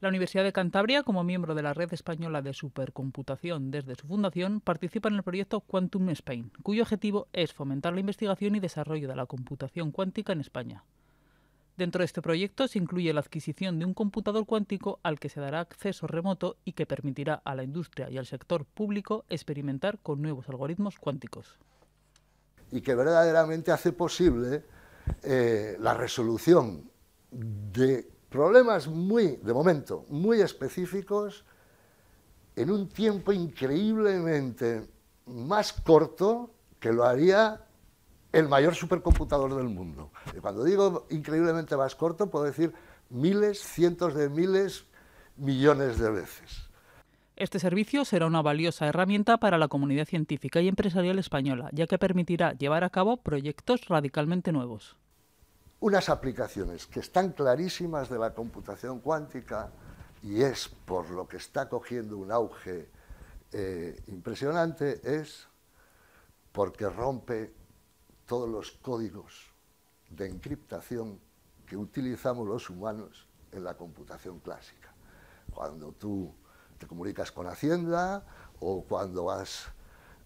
La Universidad de Cantabria, como miembro de la Red Española de Supercomputación desde su fundación, participa en el proyecto Quantum Spain, cuyo objetivo es fomentar la investigación y desarrollo de la computación cuántica en España. Dentro de este proyecto se incluye la adquisición de un computador cuántico al que se dará acceso remoto y que permitirá a la industria y al sector público experimentar con nuevos algoritmos cuánticos. Y que verdaderamente hace posible eh, la resolución de Problemas muy, de momento, muy específicos en un tiempo increíblemente más corto que lo haría el mayor supercomputador del mundo. Y cuando digo increíblemente más corto, puedo decir miles, cientos de miles, millones de veces. Este servicio será una valiosa herramienta para la comunidad científica y empresarial española, ya que permitirá llevar a cabo proyectos radicalmente nuevos unas aplicaciones que están clarísimas de la computación cuántica y es por lo que está cogiendo un auge eh, impresionante, es porque rompe todos los códigos de encriptación que utilizamos los humanos en la computación clásica. Cuando tú te comunicas con Hacienda o cuando vas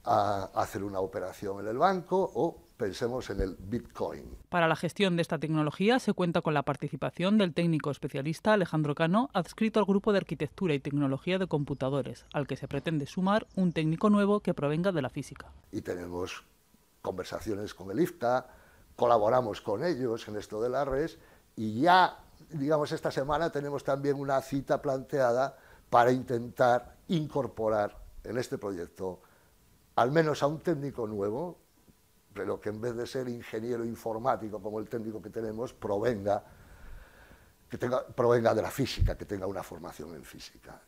a hacer una operación en el banco o pensemos en el Bitcoin. Para la gestión de esta tecnología se cuenta con la participación del técnico especialista Alejandro Cano, adscrito al grupo de arquitectura y tecnología de computadores, al que se pretende sumar un técnico nuevo que provenga de la física. Y tenemos conversaciones con el IFTA, colaboramos con ellos en esto de la redes y ya, digamos, esta semana tenemos también una cita planteada para intentar incorporar en este proyecto al menos a un técnico nuevo, pero que en vez de ser ingeniero informático como el técnico que tenemos, provenga, que provenga de la física, que tenga una formación en física.